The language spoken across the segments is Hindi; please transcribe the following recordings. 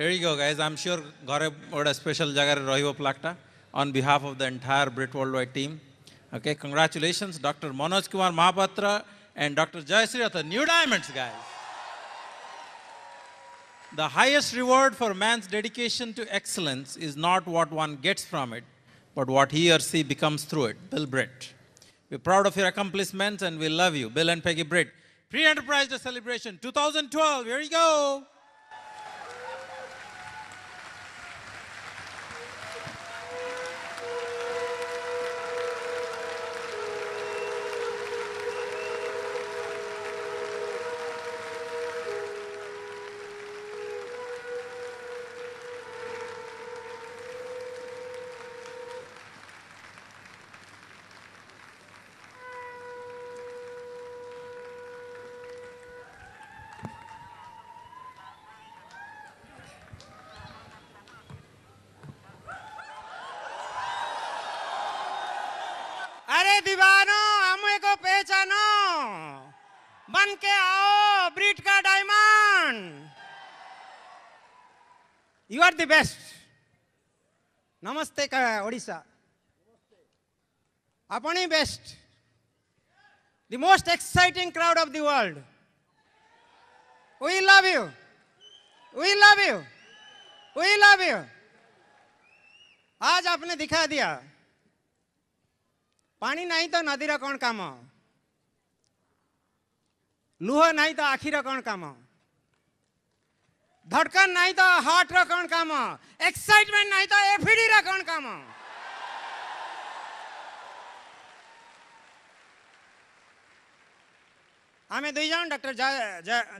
Here you go, guys. I'm sure Gaurav a special Jagar rohibo plakta on behalf of the entire Brit Worldwide team. Okay, congratulations, Dr. Manoj Kumar Mahapatra and Dr. the new diamonds, guys. The highest reward for man's dedication to excellence is not what one gets from it, but what he or she becomes through it. Bill Britt. We're proud of your accomplishments and we love you. Bill and Peggy Britt. Pre-Enterprise Day Celebration 2012. Here you go. दीवानो हमें को पहचानो बन के आओ ब्रिट का diamond you are the best नमस्ते का ओडिशा अपन ही best the most exciting crowd of the world we love you we love you we love you आज आपने दिखा दिया ପାଣି ନାହିଁ ତ ନଦୀର କ'ଣ କାମ ଲୁହ ନାହିଁ ତ ଆଖିର କ'ଣ କାମ ଧଡ଼କନ ନାହିଁ ତ ହାର୍ଟର କ'ଣ କାମ ଏକ୍ସାଇଟମେଣ୍ଟ ନାହିଁ ତ ଏଫିଡ଼ିର କ'ଣ କାମ ଆମେ ଦୁଇଜଣ doctor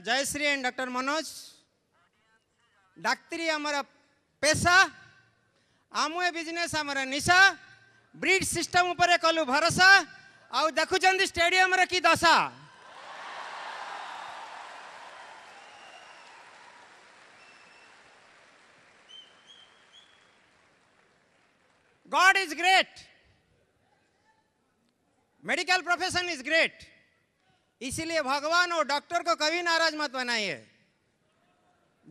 Jayashree and doctor Manoj ଡାକ୍ତରୀ ଆମର ପେଶା ଆମ ଏ ବିଜନେସ୍ ଆମର ନିଶା ବ୍ରିଜ୍ ସିଷ୍ଟମ कलु भरोसा ଭରସା ଆଉ स्टेडियम रे की दशा god is great medical profession is great इसीलिए भगवान और डॉक्टर को कभी नाराज मत बनाइए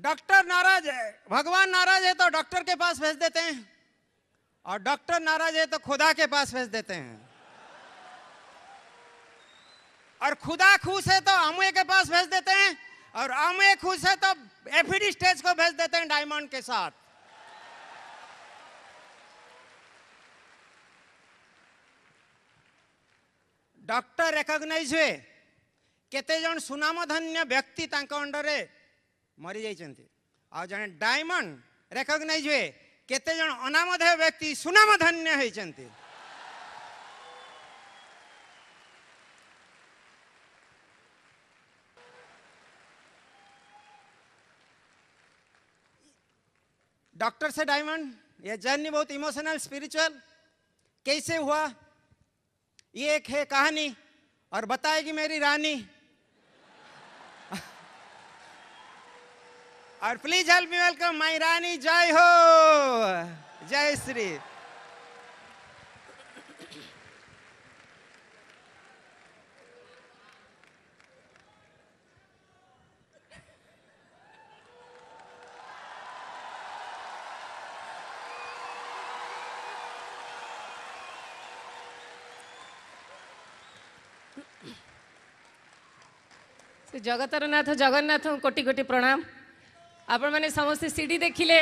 डॉक्टर नाराज है भगवान नाराज है तो डॉक्टर के पास भेज देते हैं और डॉक्टर नाराज है तो खुदा के पास भेज देते हैं और खुदा खुश है तो अमुए के पास भेज देते हैं और अमुए खुश है तो एफिडी स्टेज को भेज देते हैं डायमंड के साथ डॉक्टर रेकग्नाइज हुए केते केतेजन सुनामधन्य व्यक्ति अंडर मरी जाइए आ जड़े डायमंड रेकग्नाइज हुए जन ଅନାମଧେୟ व्यक्ति सुनाम धन्य डॉक्टर से डायमंड ये जर्नी बहुत इमोशनल स्पिरिचुअल कैसे हुआ ये एक है कहानी और बताएगी मेरी रानी और please help me welcome my रानी जय हो जय श्री जगतरनाथ जगन्नाथ कोटि कोटि प्रणाम ଆପଣମାନେ ସମସ୍ତେ ସିଡ଼ି ଦେଖିଲେ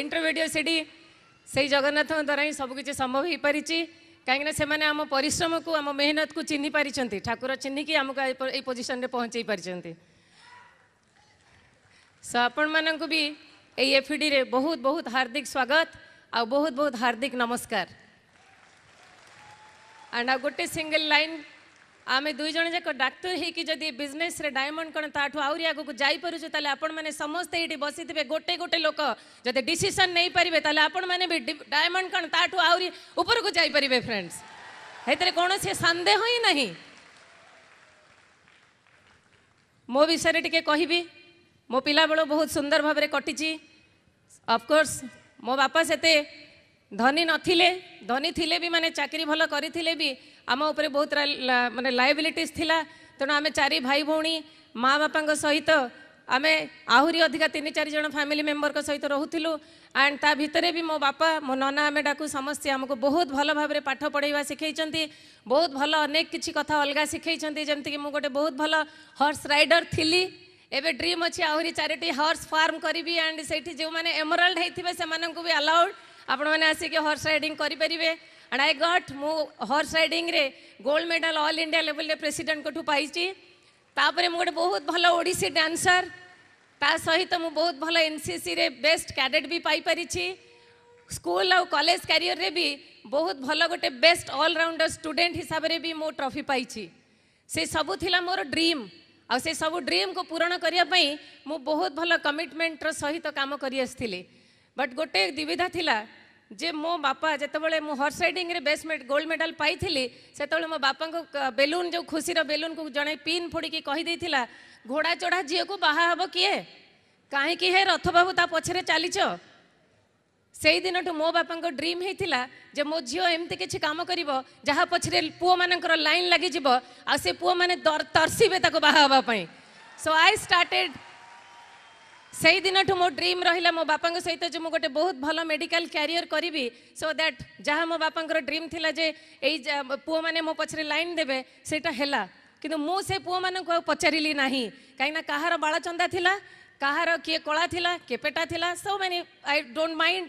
ଇଣ୍ଟର ଭିଡ଼ିଓ ସିଡ଼ି ସେଇ ଜଗନ୍ନାଥଙ୍କ ଦ୍ୱାରା ହିଁ ସବୁକିଛି ସମ୍ଭବ ହୋଇପାରିଛି କାହିଁକିନା ସେମାନେ ଆମ ପରିଶ୍ରମକୁ ଆମ ମେହନତକୁ ଚିହ୍ନି ପାରିଛନ୍ତି ଠାକୁର ଚିହ୍ନିକି ଆମକୁ ଏଇ ପୋଜିସନରେ ପହଞ୍ଚେଇ ପାରିଛନ୍ତି ସୋ ଆପଣମାନଙ୍କୁ ବି ଏଇ ଏଫ୍ଇଡ଼ିରେ ବହୁତ ବହୁତ ହାର୍ଦ୍ଦିକ ସ୍ୱାଗତ ଆଉ ବହୁତ ବହୁତ ହାର୍ଦ୍ଦିକ ନମସ୍କାର ଆଣ୍ଡ ଆଉ ଗୋଟେ ସିଙ୍ଗଲ ଲାଇନ୍ आम दुईज जाक डाक्तर होगी बिजनेस डायमंड कौन ताठू आगे जापरुचे तेल आपण ये बसी थे गोटे गोटे लोक जब डिसीसन नहीं पारे तो आपण मैंने भी डायमंड कौन ताठू आहरी उपर फ्रेंड्स ये कौन से सन्देह ही ना मो विषय टी कह मो पा बेल बहुत सुंदर भाव कटिची अफकोर्स मो बापा से धनी नी धनी थिले भी माने चाकरी भल करथिले भी ଆମ ଉପରେ ବହୁତ ମାନେ ଲାଇବିଲିଟିଜ୍ ଥିଲା ତେଣୁ ଆମେ ଚାରି ଭାଇ ଭଉଣୀ ମା ବାପାଙ୍କ ସହିତ ଆମେ ଆହୁରି ଅଧିକା ତିନି ଚାରି ଜଣ ଫ୍ୟାମିଲି ମେମ୍ବରଙ୍କ ସହିତ ରହୁଥିଲୁ ଆଣ୍ଡ ତା ଭିତରେ ବି ମୋ ବାପା ମୋ ନନା ଆମେ ଡାକୁ ସମସ୍ତେ ଆମକୁ ବହୁତ ଭଲ ଭାବରେ ପାଠ ପଢ଼େଇବା ଶିଖେଇଛନ୍ତି ବହୁତ ଭଲ ଅନେକ କିଛି କଥା ଅଲଗା ଶିଖେଇଛନ୍ତି ଯେମିତିକି ମୁଁ ଗୋଟେ ବହୁତ ଭଲ ହର୍ସ ରାଇଡର୍ ଥିଲି ଏବେ ଡ୍ରିମ୍ ଅଛି ଆହୁରି ଚାରିଟି ହର୍ସ ଫାର୍ମ କରିବି ଆଣ୍ଡ ସେଇଠି ଯେଉଁମାନେ ଏମରାଲ୍ଡ ହେଇଥିବେ ସେମାନଙ୍କୁ ବି ଆଲାଉଡ୍ ଆପଣମାନେ ଆସିକି ହର୍ସ ରାଇଡିଂ କରିପାରିବେ અને આઈ ગટ મો હોર્સાઇડિંગ રે gold medal all India level રે પ્રેસિડન્ટ કો ટુ પાયચી તાપર મો ગોટ બહુત ભલા ઓડિસી ડાન્સર તા સહિત મો બહુત ભલા એનસીસી રે બેસ્ટ કેડેટ ભી પાય પરિચી સ્કૂલ ઓ કલેજ કારિયર રે ભી બહુત ભલા ગોટે બેસ્ટ ઓલ રાઉન્ડર સ્ટુડન્ટ હિસાબ રે ભી મો ટ્રોફી પાયચી સે સબુ થીલા મોર ડ્રીમ ઓ સે સબુ ડ્રીમ કો પૂરણ કરિયા પઈ મો બહુત ભલા કમિટમેન્ટ ર સહિત કામ કરિયા સ્થિલે બટ ગોટે દિવિધા થીલા जे मो बापा जितेबाद मुझ हर्स रईडिंग में बेस्ट मेड गोल्ड मेडल पाई से मो बापा बेलून जो खुशी बेलून को जड़े पिन फोड़िकी घोड़ा चढ़ा झी को बाहा हे किए कहीं हे रथ बाबू ता पचरे चलीच से दिन ठूँ मो बापा ड्रीम होता जो मो झी एमती किसी कम कर जहाँ पचरे पुओ मान लाइन लगे आ पुओ मैंने तर्सी बाहा हाँपाई सो आई स्टार्टेड সেই দিনঠু ମୋ ଡ୍ରିମ୍ ରହିଲା ମୋ ବାପାଙ୍କ ସହିତ ଯେ ମୁଁ ଗୋଟେ ବହୁତ ଭଲ ମେଡ଼ିକାଲ କ୍ୟାରିୟର କରିବି ସୋ ଦ୍ୟାଟ୍ ଯାହା ମୋ ବାପାଙ୍କର ଡ୍ରିମ୍ ଥିଲା ଯେ ଏଇ ପୁଅମାନେ ମୋ ପଛରେ ଲାଇନ୍ ଦେବେ ସେଇଟା ହେଲା କିନ୍ତୁ ମୁଁ ସେ ପୁଅମାନଙ୍କୁ ଆଉ ପଚାରିଲି ନାହିଁ କାହିଁକିନା କାହାର ବାଳଚନ୍ଦା ଥିଲା କାହାର କିଏ କଳା ଥିଲା କିଏ ପେଟା ଥିଲା so many I don't mind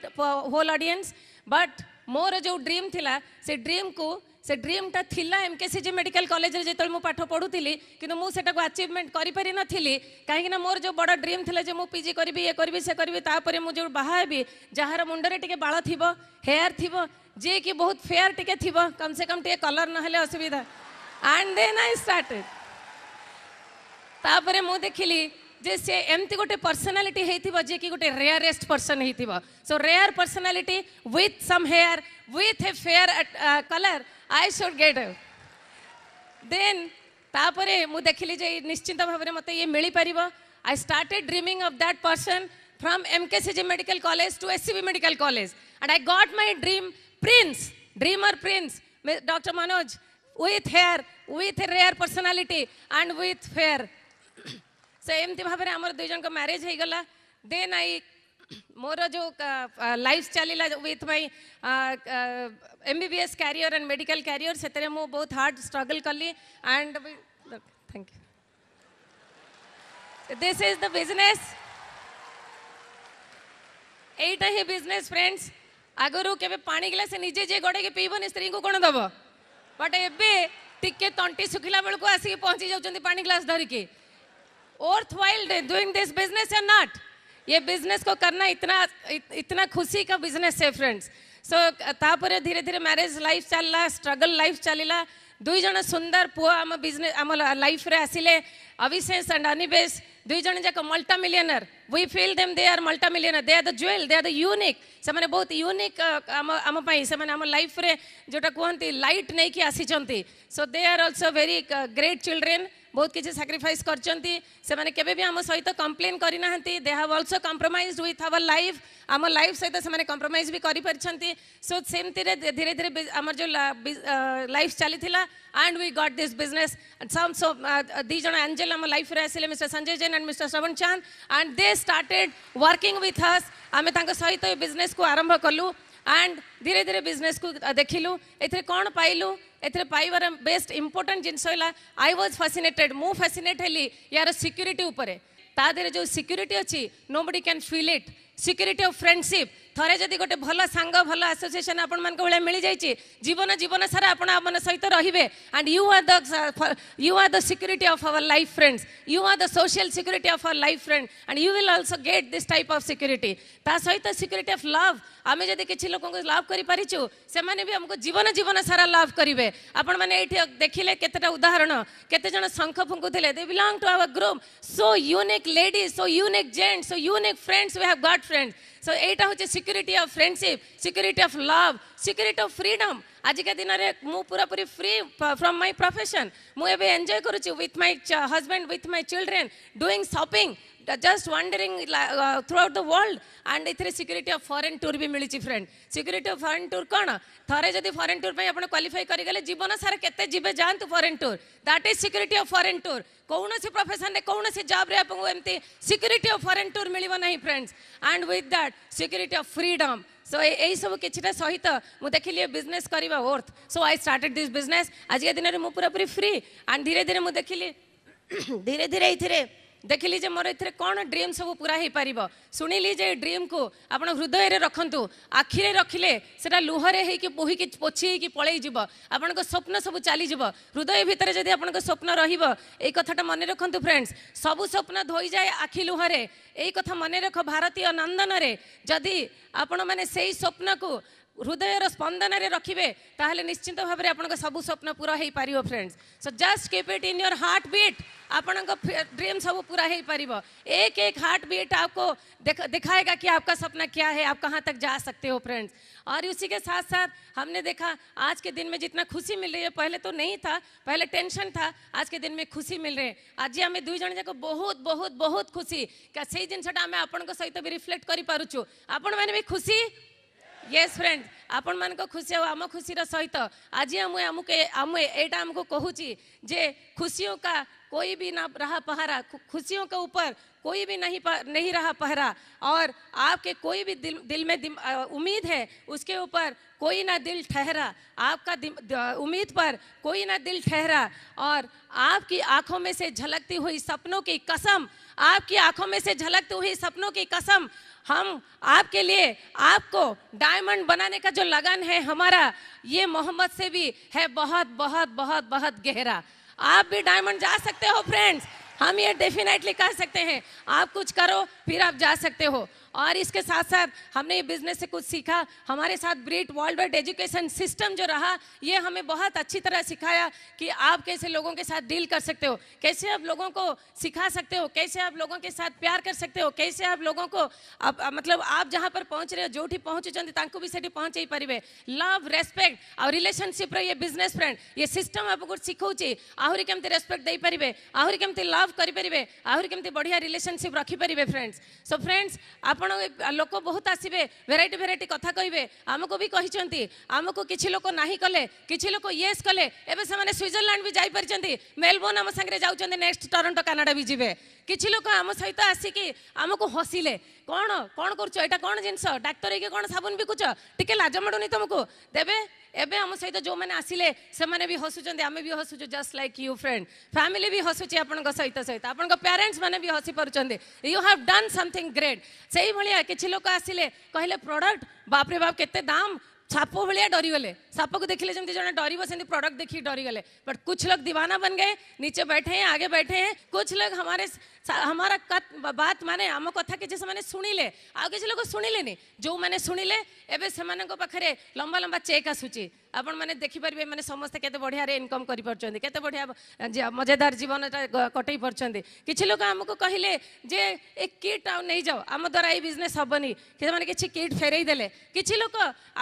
whole audience but ମୋର ଯେଉଁ ଡ୍ରିମ୍ ଥିଲା ସେ ଡ୍ରିମ୍କୁ से ड्रीम टा थिला एमकेसीजी मेडिकल कॉलेज रे जेतल मु पाठ पढ़ू थिली किंतु मु सेटा को अचीवमेंट करि परि नथिली काहे ना मोर जो बड़ा ड्रीम थिला जे मु पीजी करबि ये करबि से करबि ता परे मु जो बाहा हेबि जहार मुंडे रे टिके बाळ थिबो हेयर थिबो जे कि बहुत फेयर टिके थिबो कम से कम टिके कलर न असुविधा एंड देन आई स्टार्टेड ता परे मु देखिली जे से एमती गोटे पर्सनालीटी होती है कि गोटे रेयरेस्ट पर्सन हो so rare personality with some hair with a fair colour I should get they Then, तापरे देखिली जे निश्चिंत भाव में मत ये मिल पार I started dreaming of that person from M K C G medical college to S C B medical college and I got my dream prince dreamer prince doctor Manoj with hair with rare personality and with fair से एमती भाव आम दुईज म्यारेज होगा देन आई मोर जो लाइफ चलला with my MBBS career and medical career से मुझे बहुत हार्ड स्ट्रगल कली and thank you this is the business एटा ही बिजनेस फ्रेंड्स आगर के पानी गिला से निजे जे गड़े पीबन स्त्री को कौन दबो बट एबे टिके तंटी सुखिला बेलकू आसिक पहुँची जाऊँच पानी ग्लास धरिकी worth while doing this business and not ये बिजनेस को करना इतना इत, इतना खुशी का बिजनेस है फ्रेंड्स सो so, तापर धीरे धीरे म्यारेज लाइफ चलला स्ट्रगल लाइफ चलला दुईज सुंदर पुह आम बिजनेस आम लाइफ रे आसिले अविशेष एंड अनिवेश दुई जन जाक multimillionaire we feel them they are multimillionaire they are the jewel they are the unique से बहुत यूनिक आम आम से आम लाइफ रे जोटा कहते लाइट नहीं कि आसी so they are also very great children बहुत किसी साक्रिफाइस करते आम सहित कम्प्लेन करना they have also compromise with our life आम लाइफ सहित से कंप्रोमाइज भी करो सेमती है धीरे धीरे आम जो लाइफ चली and we got this business these angel आम लाइफ आसे mister Sanjay Jain and mister Shravan Chand and they started working with us आम सहित बिजनेस को आरंभ कलु एंड धीरे धीरे बिजनेस को देख लु ए कौन पाइलू ଏଥିରେ ପାଇବାର ବେଷ୍ଟ ଇମ୍ପୋର୍ଟାଣ୍ଟ ଜିନିଷ ହେଲା ଆଇ ୱାଜ୍ ଫାସିନେଟେଡ୍ ମୁଁ ଫାସିନେଟ୍ ହେଲି ୟାର ସିକ୍ୟୁରିଟି ଉପରେ ତା ଦେହରେ ଯେଉଁ ସିକ୍ୟୁରିଟି ଅଛି nobody can feel it security of friendship ଥରେ ଯଦି ଗୋଟେ ଭଲ ସାଙ୍ଗ ଭଲ ଆସୋସିଏସନ୍ ଆପଣମାନଙ୍କ ଭଳିଆ ମିଳିଯାଇଛି ଜୀବନ ଜୀବନ ସାରା ଆପଣ ଆମ ସହିତ ରହିବେ and you are the you are the security of our life friends you are the social security of our life friend and you will also get this type of security ତା ସହିତ ସିକ୍ୟୁରିଟି ଅଫ୍ ଲଭ୍ ଆମେ ଯଦି କିଛି ଲୋକଙ୍କୁ ଲଭ୍ କରିପାରିଛୁ ସେମାନେ ବି ଆମକୁ ଜୀବନ ଜୀବନ ସାରା ଲଭ୍ କରିବେ ଆପଣମାନେ ଏଇଠି ଦେଖିଲେ କେତେଟା ଉଦାହରଣ କେତେଜଣ ଶଙ୍ଖ ଫୁଙ୍କୁଥିଲେ they belong to our group so unique ladies so unique gent so unique friends we have got friend so ଏଇଟା ହେଉଛି security of friendship security of love security of freedom आजिका दिन में पूरा पूरी फ्री फ्रम माय प्रोफेशन मुझे एंजय करुच्ची with my husband with my children doing shopping just wandering uh, throughout the world and ଏଥିରେ ସିକ୍ୟୁରିଟି ଅଫ୍ ଫରେନ୍ ଟୁର୍ ବି ମିଳିଛି friend security of foreign tour କ'ଣ ଥରେ ଯଦି ଫରେନ୍ ଟୁର୍ ପାଇଁ ଆପଣ କ୍ୱାଲିଫାଇ କରିଗଲେ ଜୀବନ ସାରା କେତେ ଯିବେ ଯାଆନ୍ତୁ foreign tour that is security of foreign tour କୌଣସି ପ୍ରଫେସନରେ କୌଣସି ଜବ୍ରେ ଆପଣଙ୍କୁ ଏମିତି ସିକ୍ୟୁରିଟି ଅଫ୍ ଫରେନ୍ ଟୁର୍ ମିଳିବ ନାହିଁ friends and with that security of freedom so এইসব কিছুটা সহিত মু দেখিলি বিজনেস করা worth so I started this business আজকে দিনের মু পুরাপুরি ফ্রি আন্ড ধীরে ধীরে মু দেখিলি ধীরে ধীরে এইথিরে ଦେଖିଲି ଯେ ମୋର ଏଥିରେ କ'ଣ ଡ୍ରିମ୍ ସବୁ ପୁରା ହୋଇପାରିବ ଶୁଣିଲି ଯେ ଏ ଡ୍ରିମ୍କୁ ଆପଣ ହୃଦୟରେ ରଖନ୍ତୁ ଆଖିରେ ରଖିଲେ ସେଟା ଲୁହରେ ହେଇକି ବୋହିକି ପୋଛି ହେଇକି ପଳେଇଯିବ ଆପଣଙ୍କ ସ୍ୱପ୍ନ ସବୁ ଚାଲିଯିବ ହୃଦୟ ଭିତରେ ଯଦି ଆପଣଙ୍କ ସ୍ୱପ୍ନ ରହିବ ଏଇ କଥାଟା ମନେ ରଖନ୍ତୁ ଫ୍ରେଣ୍ଡସ୍ ସବୁ ସ୍ୱପ୍ନ ଧୋଇଯାଏ ଆଖି ଲୁହରେ ଏଇ କଥା ମନେ ରଖ ଭାରତୀୟ ନନ୍ଦନରେ ଯଦି ଆପଣମାନେ ସେଇ ସ୍ୱପ୍ନକୁ हृदय स्पंदन रखिए ताहले निश्चित भाव में आप सब स्वप्न पूरा हो पार friends so just keep it in your heart beat आपण ड्रीम सब पूरा हो पार एक एक हार्ट बीट आपको दिख, दिखाएगा कि आपका सपना क्या है आप कहाँ तक जा सकते हो फ्रेंड्स और उसी के साथ साथ हमने देखा आज के दिन में जितना खुशी मिल रही है पहले तो नहीं था पहले टेंशन था आज के दिन में खुशी मिल रही है आज आम दुई जन जाक बहुत बहुत बहुत खुशी से जिनसा आम आपण सहित भी रिफ्लेक्ट कर पार्छू आपण मैंने भी खुशी येस फ्रेंड्स आपण मान खुशी आम खुशी सहित आज यहाँ एटा आमको कहूँ जे खुशियों का कोई भी ना रहा पहरा खुशियों के ऊपर कोई भी नहीं नहीं रहा पहरा और आपके कोई भी दिल दिल में दिल, आ, उम्मीद है उसके ऊपर कोई ना दिल ठहरा आपका उम्मीद पर कोई ना दिल ठहरा और आपकी आंखों में से झलकती हुई सपनों की कसम आपकी आंखों में से झलकती हुई सपनों की कसम हम आपके लिए आपको डायमंड बनाने का जो लगन है हमारा ये मोहम्मद से भी है बहुत बहुत बहुत बहुत गहरा आप भी डायमंड जा सकते हो फ्रेंड्स हम ये डेफिनेटली कह सकते हैं आप कुछ करो फिर आप जा सकते हो और इसके साथ साथ हमने ये बिजनेस से कुछ सीखा हमारे साथ Brit world wide education system जो रहा ये हमें बहुत अच्छी तरह सिखाया कि आप कैसे लोगों के साथ डील कर सकते हो कैसे आप लोगों को सिखा सकते हो कैसे आप लोगों के साथ प्यार कर सकते हो कैसे आप लोगों को आप, मतलब आप जहाँ पर पहुँच रहे हो जो भी पहुँचुँच भी सेठी पहुँचे पारे लव रेस्पेक्ट आ रिलेशनशिप ये बिजनेस फ्रेंड ये सिस्टम आपको सिखौचे आहरी केमती रेस्पेक्ट दे पारे आहरी केमती लव करें आहरी केमती बढ़िया रिलेशनशिप रखिपारे फ्रेंड्स सो फ्रेंड्स आप ଆପଣ ଲୋକ ବହୁତ ଆସିବେ ଭେରାଇଟି ଭେରାଇଟି କଥା କହିବେ ଆମକୁ ବି କହିଛନ୍ତି ଆମକୁ କିଛି ଲୋକ ନାହିଁ କଲେ କିଛି ଲୋକ ୟେସ୍ କଲେ ଏବେ ସେମାନେ ସ୍ୱିଜରଲ୍ୟାଣ୍ଡ ବି ଯାଇପାରିଛନ୍ତି ମେଲବୋର୍ନ ଆମ ସାଙ୍ଗରେ ଯାଉଛନ୍ତି ନେକ୍ସଟ ଟରଣ୍ଟୋ କାନାଡ଼ା ବି ଯିବେ କିଛି ଲୋକ ଆମ ସହିତ ଆସିକି ଆମକୁ ହସିଲେ କ'ଣ କ'ଣ କରୁଛ ଏଇଟା କ'ଣ ଜିନିଷ ଡାକ୍ତର ହେଇକି କ'ଣ ସାବୁନ ବିକୁଛ ଟିକେ ଲାଜ ମାଡ଼ୁନି ତୁମକୁ ଦେବେ ଏବେ ଆମ ସହିତ ଯେଉଁମାନେ ଆସିଲେ ସେମାନେ ବି ହସୁଛନ୍ତି ଆମେ ବି ହସୁଛୁ just like you friend family ବି ହସୁଛି ଆପଣଙ୍କ ସହିତ ସହିତ ଆପଣଙ୍କ ପ୍ୟାରେଣ୍ଟସ୍ ମାନେ ବି ହସି ପାରୁଛନ୍ତି you have done something great ସେଇଭଳିଆ କିଛି ଲୋକ ଆସିଲେ କହିଲେ ପ୍ରଡ଼କ୍ଟ ବାପରେ ବାପ କେତେ ଦାମ छाप भाया डरीगले साप को देखिले जमी जन डर से प्रडक्ट देखिए डरीगले बट कुछ लोग दीवाना बन गए नीचे बैठे हैं आगे बैठे हैं कुछ लोग हमारे हमारा कत, बात माने आम कथा किसी से शुणिले आ कि लोग शुणिले जो मैंने शुणिले एवं से लंबा लंबा चेक आसूची मैंने देखिपर मैंने समस्ते के बढ़िया इनकम करते बढ़िया मजेदार जीवन कटे पार्टी किसी लोक आमको कहले जे ए किट आई जाओ आम द्वारा ये बिजनेस हेनी किसी किट फेर किसी लोक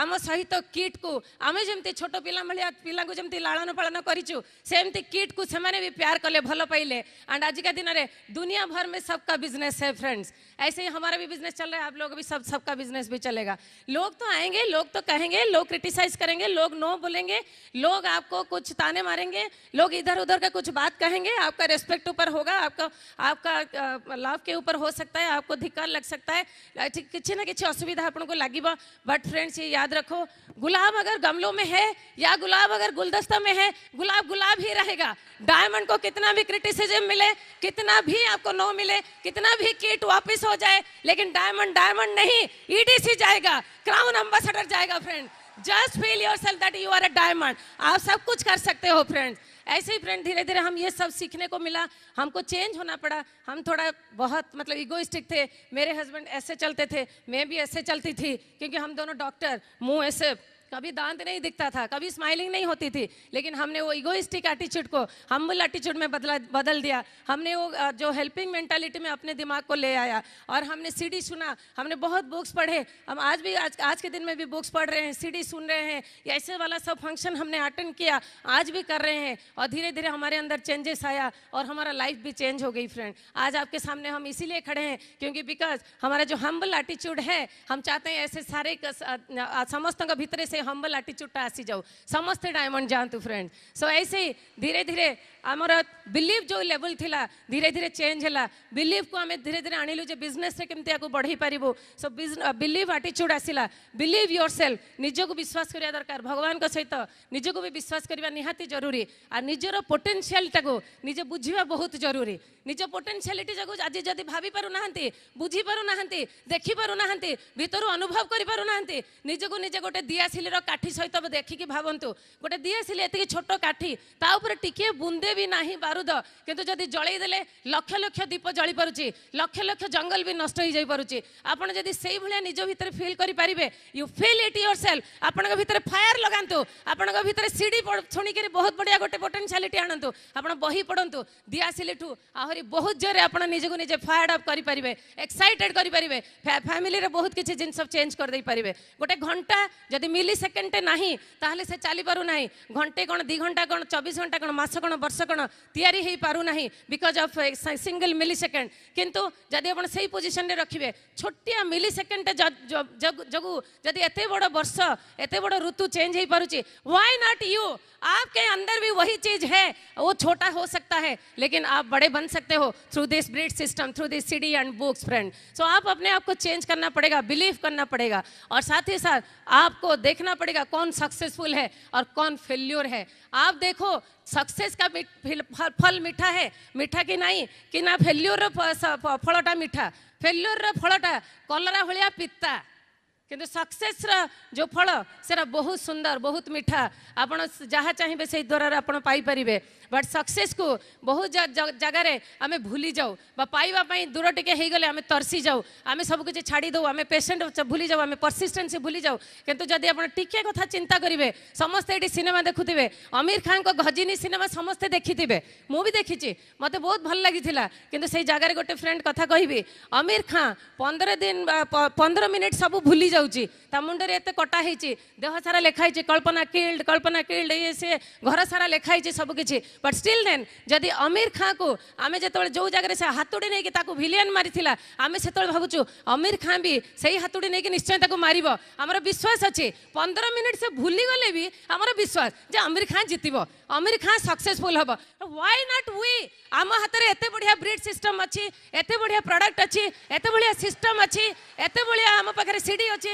आम सहित किट को आम जमी छोट पिला पिला लालन पालन करमती किट को से प्यार कले भल पाइले एंड आज का दिन में दुनिया भर में सबका बिजनेस है फ्रेंड्स ऐसे ही हमारा भी बिजनेस चल रहा है आप लोग भी सब सबका बिजनेस भी चलेगा लोग तो आएंगे लोग तो कहेंगे लोग क्रिटिसाइज करेंगे लोग नो बोलेंगे लोग आपको कुछ ताने मारेंगे लोग इधर उधर का कुछ बात कहेंगे आपका रेस्पेक्ट ऊपर होगा आपका आपका लाभ के ऊपर हो सकता है आपको धिक्कार लग सकता है किसी ना किसी असुविधा अपन को लगे बट फ्रेंड्स ये याद रखो गुलाब अगर गमलों में है या गुलाब अगर गुलदस्ता में है गुलाब गुलाब ही रहेगा डायमंड को कितना भी क्रिटिसिजम मिले कितना भी आपको नो मिले कितना भी किट वापस हो जाए लेकिन डायमंड डायमंड नहीं ईडीसी e जाएगा क्राउन एम्बेसडर जाएगा friend just feel yourself that you are a diamond आप सब कुछ कर सकते हो फ्रेंड्स ऐसे ही फ्रेंड धीरे धीरे हम ये सब सीखने को मिला हमको चेंज होना पड़ा हम थोड़ा बहुत मतलब इगोइस्टिक थे मेरे हस्बैंड ऐसे चलते थे मैं भी ऐसे चलती थी क्योंकि हम दोनों डॉक्टर मुंह ऐसे कभी दांत नहीं दिखता था कभी स्माइलिंग नहीं होती थी लेकिन हमने वो इगोइस्टिक एटीट्यूड को हम्बल एटीट्यूड में बदला बदल दिया हमने वो जो हेल्पिंग मेंटालिटी में अपने दिमाग को ले आया और हमने सीडी सुना हमने बहुत बुक्स पढ़े हम आज भी आज आज के दिन में भी बुक्स पढ़ रहे हैं सीडी सुन रहे हैं ऐसे वाला सब फंक्शन हमने अटेंड किया आज भी कर रहे हैं और धीरे धीरे हमारे अंदर चेंजेस आया और हमारा लाइफ भी चेंज हो गई फ्रेंड आज आपके सामने हम इसीलिए खड़े हैं क्योंकि बिकॉज हमारा जो हम्बल एटीट्यूड है हम चाहते हैं ऐसे सारे समस्तों का भीतरे से हम्बल आटीच्यूड टा आसी जाऊ समस्ते डायमंड जातु फ्रेंड सो ऐसे धीरे धीरे आमर बिलीव जो लेवल थिला धीरे धीरे चेंज है बिलीव को आम धीरे धीरे आणलु जे बिजनेस रे केमते आकु बढ़ई पारिबो सो बिलीव आटीच्यूड आसिला बिलीव योरसेल्फ निजो को uh, विश्वास करिया दरकार भगवान को सहित निजो को भी विश्वास करवा निहाती जरूरी आ निजर पोटेंशियल को निजे बुझिबा बहुत जरूरी निज पोटेंशियालिटी जको आज जदि भाबी पारु नाहंती बुझी पारु नाहंती देखी पारु नाहंती भितरु अनुभव करि पारु नाहंती निजो को निजे गोटे दियासिल ମଞ୍ଜିର କାଠି ସହିତ ଦେଖିକି ଭାବନ୍ତୁ ଗୋଟେ ଦିଆସିଲି ଏତିକି ଛୋଟ କାଠି ତା ଉପରେ ଟିକିଏ ବୁନ୍ଦେ ବି ନାହିଁ ବାରୁଦ କିନ୍ତୁ ଯଦି ଜଳେଇ ଦେଲେ ଲକ୍ଷ ଲକ୍ଷ ଦୀପ ଜଳିପାରୁଛି ଲକ୍ଷ ଲକ୍ଷ ଜଙ୍ଗଲ ବି ନଷ୍ଟ ହେଇଯାଇପାରୁଛି ଆପଣ ଯଦି ସେଇଭଳିଆ ନିଜ ଭିତରେ ଫିଲ୍ କରିପାରିବେ you feel it yourself ଆପଣଙ୍କ ଭିତରେ ଫାୟାର ଲଗାନ୍ତୁ ଆପଣଙ୍କ ଭିତରେ ସିଡ଼ି ଶୁଣିକରି ବହୁତ ବଢ଼ିଆ ଗୋଟେ ପୋଟେନ୍ସିଆଲିଟି ଆଣନ୍ତୁ ଆପଣ ବହି ପଢ଼ନ୍ତୁ ଦିଆସିଲିଠୁ ଆହୁରି ବହୁତ ଜୋରରେ ଆପଣ ନିଜକୁ ନିଜେ ଫାୟାର୍ଡ ଅପ୍ କରିପାରିବେ ଏକ୍ସାଇଟେଡ୍ କରିପାରିବେ ଫ୍ୟାମିଲିରେ ବହୁତ କିଛି ଜିନିଷ ଚେଞ୍ଜ କରିଦେଇପାରିବେ ଗୋଟେ ଘଣ୍ଟା ଯଦି ମିଲି सेकेंडटे ना तो से चली पारना घंटे कौन दि घंटा कौन चबीस घंटा कौन मस कौन वर्ष कौन या because of single millisecond कितु जदि आप पोजिशन रखिए छोटिया मिली सेकेंड जो जदि एत बड़ वर्ष एत बड़ ऋतु चेंज हो पार व्वाई नट यू आपके अंदर भी वही चीज है वो छोटा हो सकता है लेकिन आप बड़े बन सकते हो through this Britt system through this CD and books friend so आप अपने आप को चेंज करना पड़ेगा बिलीव करना पड़ेगा और साथ ही साथ आपको देखना देखना पड़ेगा कौन सक्सेसफुल है और कौन फेल्योर है आप देखो सक्सेस का फल मीठा है मीठा कि नहीं कि ना फेल्योर फलटा मीठा फेल्योर फलटा कलरा भाया पिता किंतु सक्सेस जो फल से बहुत सुंदर बहुत मीठा आपड़ जहाँ चाहिए से द्वारा आपर बट सक्से को बहुत जगार आम भूली जाऊँ दूर टिके आम तर्सी जाऊ आम सबकि छाड़ी दू आम पेसेंट भूली जाऊ आम परसीस्टेन्सी भूली जाऊ कि जदि आप टे कथा चिंता करेंगे समस्ते ये सिनेमा देखुवे अमीर खाँ गजनी सिनेमा समस्ते देखिथे मुझे देखी मत बहुत भल लगी कि गोटे फ्रेंड कथा कह अमीर खाँ पंदर दिन पंद्रह मिनिट सब भूली जाऊ ଯାଉଛି ତା ମୁଣ୍ଡରେ ଏତେ କଟା ହେଇଛି ଦେହ ସାରା ଲେଖା ହେଇଛି କଳ୍ପନା କିଲ୍ଡ କଳ୍ପନା କିଲ୍ଡ ଇଏ ସିଏ ଘର ସାରା ଲେଖା ହେଇଛି ସବୁ କିଛି ବଟ୍ ଷ୍ଟିଲ୍ ଦେନ୍ ଯଦି ଅମିର ଖାଁକୁ ଆମେ ଯେତେବେଳେ ଯେଉଁ ଜାଗାରେ ସେ ହାତୁଡ଼ି ନେଇକି ତାକୁ ଭିଲିଆନ ମାରିଥିଲା ଆମେ ସେତେବେଳେ ଭାବୁଛୁ ଅମିର ଖାଁ ବି ସେଇ ହାତୁଡ଼ି ନେଇକି ନିଶ୍ଚୟ ତାକୁ ମାରିବ ଆମର ବିଶ୍ୱାସ ଅଛି ପନ୍ଦର ମିନିଟ୍ ସେ ଭୁଲିଗଲେ ବି ଆମର ବିଶ୍ୱାସ ଯେ ଅମିର ଖାଁ ଜିତିବ ଅମିର ଖାଁ ସକ୍ସେସଫୁଲ୍ ହେବ ୱାଇ ନଟ୍ ୱି ଆମ ହାତରେ ଏତେ ବଢ଼ିଆ ବ୍ରିଡ୍ ସିଷ୍ଟମ୍ ଅଛି ଏତେ ବଢ଼ିଆ ପ୍ରଡ଼କ୍ଟ ଅଛି ଏତେ ବଢ଼ିଆ ସିଷ୍ଟମ୍ ଅଛି ଏତେ ବଢ଼ିଆ ଆମ ପାଖରେ ସିଡ଼ି ଅଛି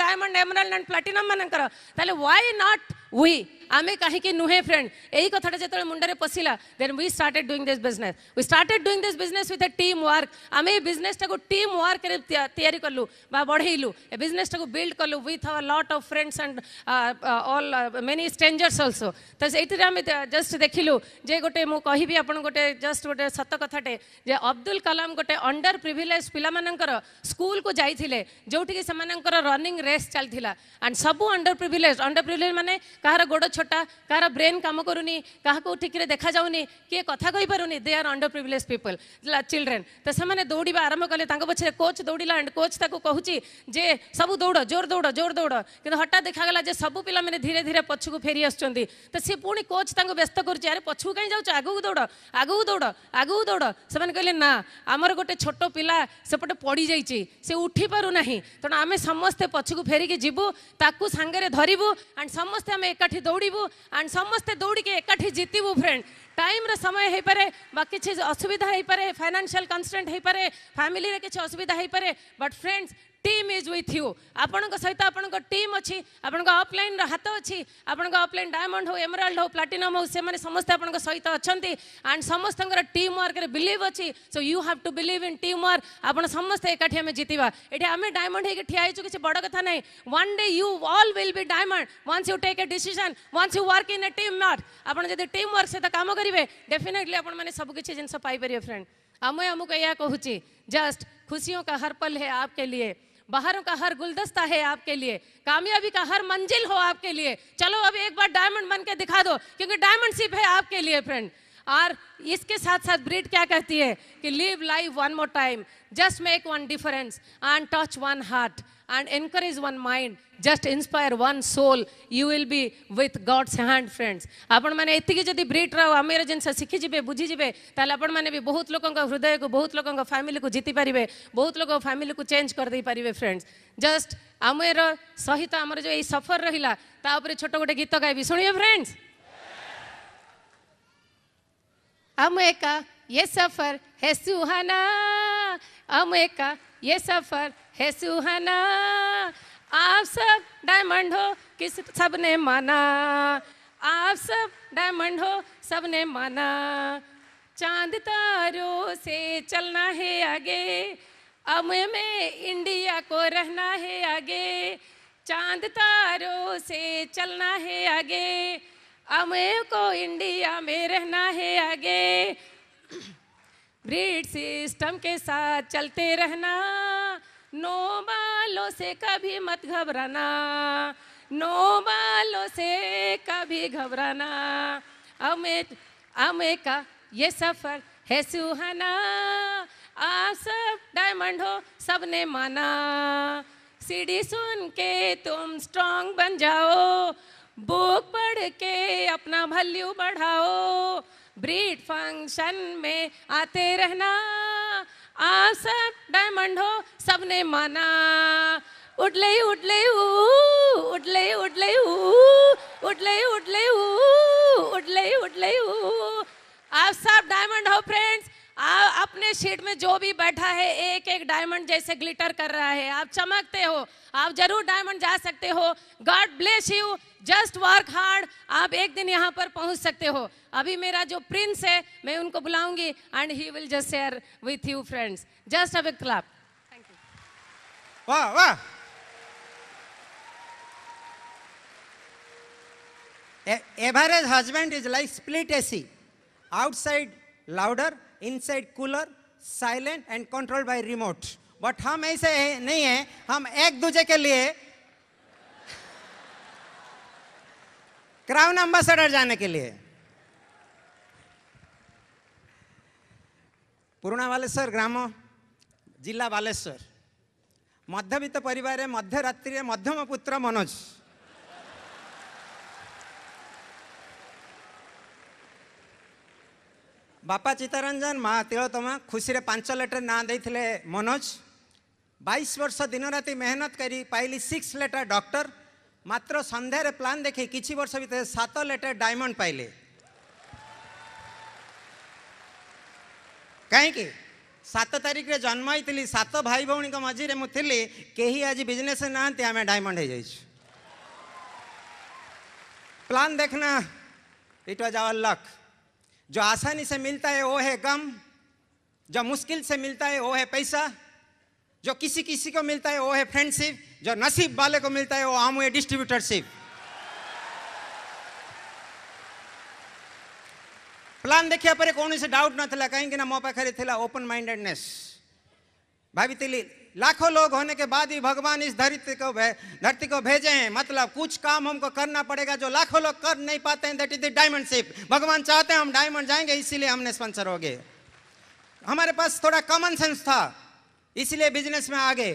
डायम्ड एमरा प्लाटिनमे वैय नट वी आम कहीं नुहे फ्रेंड यही कथा जो मुंडे पशिला then we started doing this business we started doing this business with a team work आम ये बिजनेस टाक टीम वर्क तैयारी कलु बढ़ेलु ए बिजनेस टाक बिल्ड कलु with our lot of friends and all many strangers also तो ये जस्ट देखिलु जे गोटे मुझे कहि आप जस्ट गोटे सत कथाटे अब्दुल कलाम गोटे अंडर प्रिभिलेज पिलामानंकर स्कूल को जाइथिले जोटिकी सेमानंकर रनिंग रेस चलथिला एंड सब अंडर प्रिभिलेज अंडर प्रिभिलेज मैंने कहार गोड़ छोटा कह ब्रेन कम करूनी क्या को देखा जाऊनी किए कथ कहीपनी they are under privilege people children तो से दौड़ा आरंभ कले पे कोच दौड़ा एंड कोच कहूँ जे सब दौड़ जोर दौड़ जोर दौड़ कि हटात देखाला सब पाने धीरे धीरे पछक फेरी आस सी पुणी कोच तक व्यस्त करछक कहीं जाऊ आगू दौड़ आगू दौड़ आगू दौड़ से कहले ना आमर गोटे छोट पिला सेपटे पड़ जा उठी पारना तेना आम समस्ते पछक फेरिकी जीवू ताकू सांगे धरवु एंड समस्ते आम एकाठी दौड़ ଖେଳିବୁ ଆଣ୍ଡ ସମସ୍ତେ ଦୌଡ଼ିକି ଏକାଠି ଜିତିବୁ ଫ୍ରେଣ୍ଡ ଟାଇମ୍ର ସମୟ ହୋଇପାରେ ବା କିଛି ଅସୁବିଧା ହୋଇପାରେ ଫାଇନାନ୍ସିଆଲ୍ କନଷ୍ଟେଣ୍ଟ ହୋଇପାରେ ଫ୍ୟାମିଲିରେ କିଛି ଅସୁବିଧା ହୋଇପାରେ but friends team is with you आपण सहित आपण टीम अच्छी आपण अफलाइन हाथ अच्छी आपण अफलाइन डायमंड हूँ एमराल्ड हूँ प्लाटिनम होने समस्त आपण सहित अच्छा एंड समस्त टीम वर्क बिलिव अच्छी so you have to believe in team work आपण समस्त एकाठी आम जितवा ये आम डायमंड हो ठिया किसी बड़ कथा नहीं one day you all will be diamond once you take a decision once you work in a team work आपड़ टीम वर्क सहित कम करेंगे डेफिनेटली आपने सबकि जिन पाइपर फ्रेंड आम आमको यह कहूँ जस्ट खुशियों का हर पल है आपके लिए बाहरों का हर गुलदस्ता है आपके लिए कामयाबी का हर मंजिल हो आपके लिए चलो अब एक बार डायमंड बन के दिखा दो क्योंकि डायमंड सिप है आपके लिए फ्रेंड और इसके साथ साथ ब्रीड क्या कहती है कि live life one more time just make one difference and touch one heart and encourage one mind just inspire one soul you will be with god's hand friends आपण माने एतिके जदि ब्रीड रहो आमेर जिनसा सिखि जिबे बुझि जिबे ताले आपण माने भी बहुत लोगन का हृदय को बहुत लोगन का फैमिली को जीति परिबे बहुत लोगन फैमिली को चेंज कर दे परिबे फ्रेंड्स जस्ट आमेर सहित हमर जो ए सफर रहिला ता ऊपर छोटो गोटे गीत गाइबी सुनिए फ्रेंड्स हम एका ये सफर है सुहाना हम एका ये सफर है सुहाना आप सब डायमंड हो किस सब ने माना आप सब डायमंड हो सब ने माना चांद तारों से चलना है आगे अब में इंडिया को रहना है आगे चांद तारों से चलना है आगे अब को इंडिया में रहना है आगे ब्रिटिश सिस्टम के साथ चलते रहना नो बालों से कभी मत घबराना नो बालों से कभी घबराना अमे अमे का ये सफ़र है सुहाना आप सब डायमंड हो सब ने माना सीढ़ी सुन के तुम स्ट्रांग बन जाओ बुक पढ़ के अपना वैल्यू बढ़ाओ ब्रीड फंक्शन में आते रहना आप डायमंड हो सबने माना उठले उठले उठले उठले उठले उठले उठले उठले आप सब डायमंड हो फ्रेंड्स आ, अपने सीट में जो भी बैठा है एक एक डायमंड जैसे ग्लिटर कर रहा है आप चमकते हो आप जरूर डायमंड जा सकते हो God bless you just work hard आप एक दिन यहाँ पर पहुँच सकते हो अभी मेरा जो प्रिंस है मैं उनको बुलाऊंगी and he will just share with you friends just अब क्लाब थैंक यू वाह वाह average husband is like split AC. Inside cooler silent and control by remote but हम ऐसे नहीं है हम एक दूजे के लिए क्राउन एम्बेसडर जाने के लिए पुराणा बालेश्वर ग्राम जिला बालेश्वर मध्यवित्त परिवार मध्यरात्रि मध्यम पुत्र मनोज बापा चित्तरंजन माँ तिलोत्तमा खुशी से पांच लेटर ना दे मनोज बैश वर्ष दिन राति मेहनत करी पाइली सिक्स लेटर डॉक्टर मात्र सन्धार प्लान देखे किसी वर्ष भाई सात लेटर डायमंड पाइले कहीं सात तारीख में जन्म ही सात भाई भौणी मझे मुझे कहीं आज बिजनेस नहांती आम डायमंड प्लां देखना इट वाज आवर लक जो आसानी से मिलता है वो है गम जो मुश्किल से मिलता है वो है पैसा जो किसी किसी को मिलता है वो है फ्रेंडशिप जो नसीब वाले को मिलता है वो आम है डिस्ट्रीब्यूटरशिप प्लान देखिया पर कौन से डाउट ना थला कहीं ना मोपा खरी थे ओपन माइंडेडनेस भाभी लाखों लोग होने के बाद ही भगवान इस धरती को धरती को भेजे हैं मतलब कुछ काम हमको करना पड़ेगा जो लाखों लोग कर नहीं पाते हैं that is the diamond ship भगवान चाहते हैं हम डायमंड जाएंगे इसीलिए हमने स्पॉन्सर हो गए हमारे पास थोड़ा कॉमन सेंस था इसीलिए बिजनेस में आ गए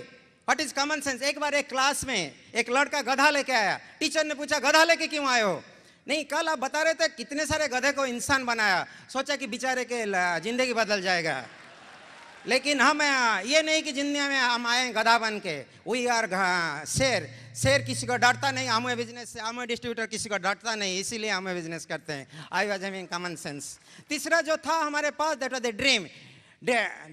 वट इज कॉमन सेंस एक बार एक क्लास में एक लड़का गधा लेके आया टीचर ने पूछा गधा लेके क्यों आए हो नहीं कल आप बता रहे थे कितने सारे गधे को इंसान बनाया सोचा कि बेचारे के जिंदगी बदल जाएगा लेकिन हम ये नहीं कि जिंदगी में हम आए गधा बन के वी आर शेर शेर किसी को डरता नहीं हमें बिजनेस से हमें डिस्ट्रीब्यूटर किसी को डरता नहीं इसीलिए हमें बिजनेस करते हैं I was having common sense तीसरा जो था हमारे पास that was the dream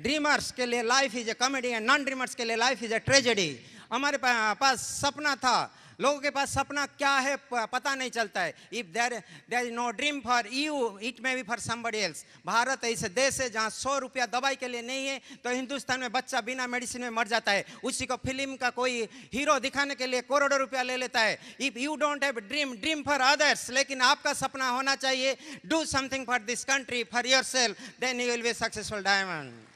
dreamers के लिए life is a comedy and non dreamers के लिए लाइफ इज ए ट्रेजेडी हमारे पास सपना था लोगों के पास सपना क्या है पता नहीं चलता है if there there is no dream for you it may be for somebody else Bharat ऐसे देश है जहाँ सौ रुपया दवाई के लिए नहीं है तो हिंदुस्तान में बच्चा बिना मेडिसिन में मर जाता है उसी को फिल्म का कोई हीरो दिखाने के लिए करोड़ों रुपया ले लेता है if you don't have dream dream for others लेकिन आपका सपना होना चाहिए do something for this country for yourself then you will be successful diamond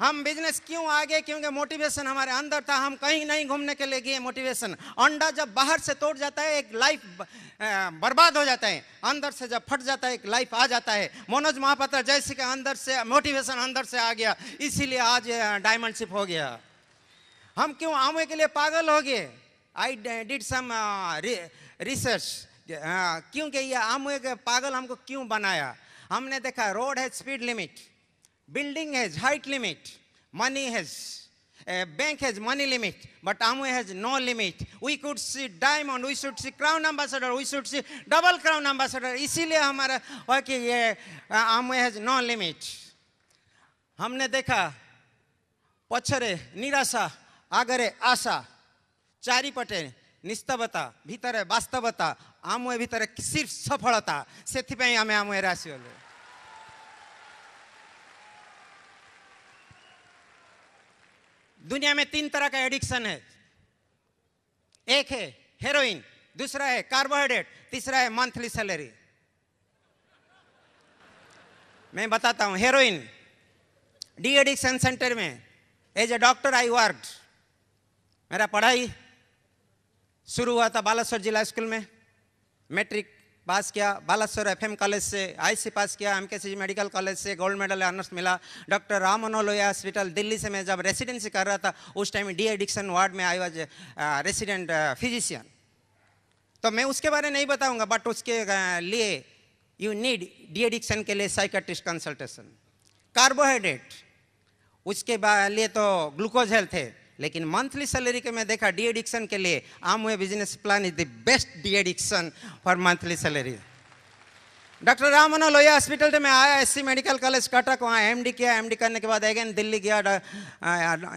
हम बिजनेस क्यों आगे क्योंकि मोटिवेशन हमारे अंदर था हम कहीं नहीं घूमने के लिए गए मोटिवेशन अंडा जब बाहर से तोड़ जाता है एक लाइफ बर्बाद हो जाता है अंदर से जब फट जाता है एक लाइफ आ जाता है मनोज महापात्र जैसे के अंदर से मोटिवेशन अंदर से आ गया इसीलिए आज डायमंड शिप हो गया हम क्यों आमे के लिए पागल हो गए आई डिड सम रिसर्च क्योंकि ये आमवे पागल हमको क्यों बनाया हमने देखा रोड है speed limit Building has height limit, money has, a bank has money limit, but Amway has no limit. We could see diamond, we should see crown ambassador, we should see double crown ambassador. isliye hamara hai ki ye Amway has no limit. हमने देखा पछरे निराशा आगरे आशा चारिपटे निस्तवता भीतर वास्तवता आमवे भीतर सिर्फ सफलता से आम आम राशि दुनिया में तीन तरह का एडिक्शन है एक है हेरोइन दूसरा है कार्बोहाइड्रेट तीसरा है मंथली सैलरी मैं बताता हूं हेरोइन डी एडिक्शन सेंटर में as a doctor I work मेरा पढ़ाई शुरू हुआ था बालासोर जिला स्कूल में मैट्रिक पास किया बालासोर एफएम कॉलेज से आईसी पास किया एम मेडिकल कॉलेज से गोल्ड मेडल ऑनर्स मिला डॉक्टर राम मनोलोया हॉस्पिटल दिल्ली से मैं जब रेसिडेंसी कर रहा था उस टाइम डी एडिक्शन वार्ड में आई वॉज रेसिडेंट फिजिशियन तो मैं उसके बारे में नहीं बताऊंगा बट उसके uh, लिए यू नीड डी एडिक्शन के लिए साइकेट्रिस्ट कंसल्टेशन कार्बोहाइड्रेट उसके लिए तो ग्लूकोज हेल्थ है लेकिन मंथली सैलरी के मैं देखा डी एडिक्शन के लिए आम हुए business plan is the best de addiction for monthly salary doctor Ram Manohar Lohia hospital से मैं आया एससी मेडिकल कॉलेज कटक वहाँ डी किया एम करने के बाद अगेन दिल्ली गया